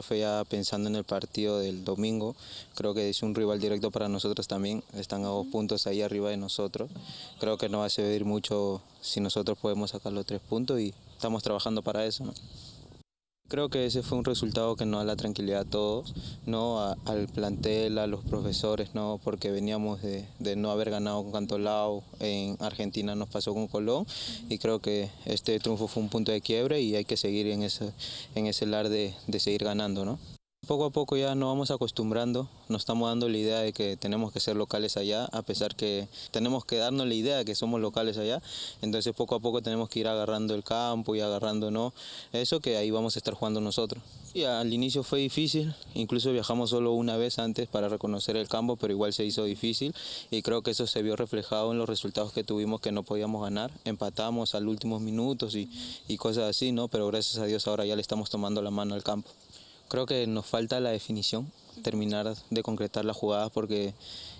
profe ya pensando en el partido del domingo. Creo que es un rival directo para nosotros también. Están a dos puntos ahí arriba de nosotros. Creo que no va a servir mucho si nosotros podemos sacar los tres puntos y estamos trabajando para eso. Creo que ese fue un resultado que nos da la tranquilidad a todos, no al plantel, a los profesores, no porque veníamos de, no haber ganado con Cantolao, en Argentina nos pasó con Colón y creo que este triunfo fue un punto de quiebre y hay que seguir en ese, lar de, de seguir ganando. ¿no? Poco a poco ya nos vamos acostumbrando, nos estamos dando la idea de que tenemos que ser locales allá, a pesar que tenemos que darnos la idea de que somos locales allá, entonces poco a poco tenemos que ir agarrando el campo y agarrando no, eso que ahí vamos a estar jugando nosotros. Y al inicio fue difícil, incluso viajamos solo una vez antes para reconocer el campo, pero igual se hizo difícil y creo que eso se vio reflejado en los resultados que tuvimos que no podíamos ganar, empatamos al últimos minutos y, y cosas así, ¿no? pero gracias a Dios ahora ya le estamos tomando la mano al campo. Creo que nos falta la definición, terminar de concretar las jugadas porque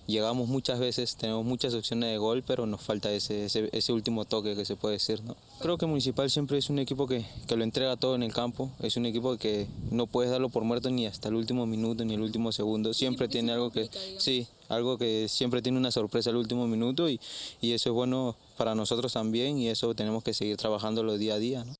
llegamos muchas veces, tenemos muchas opciones de gol, pero nos falta ese, ese, último toque que se puede decir. ¿no? Creo que Municipal siempre es un equipo que, lo entrega todo en el campo, es un equipo que no puedes darlo por muerto ni hasta el último minuto ni el último segundo, siempre, tiene algo que... Sí, algo que siempre tiene una sorpresa al último minuto y, y, eso es bueno para nosotros también y eso tenemos que seguir trabajándolo día a día. ¿no?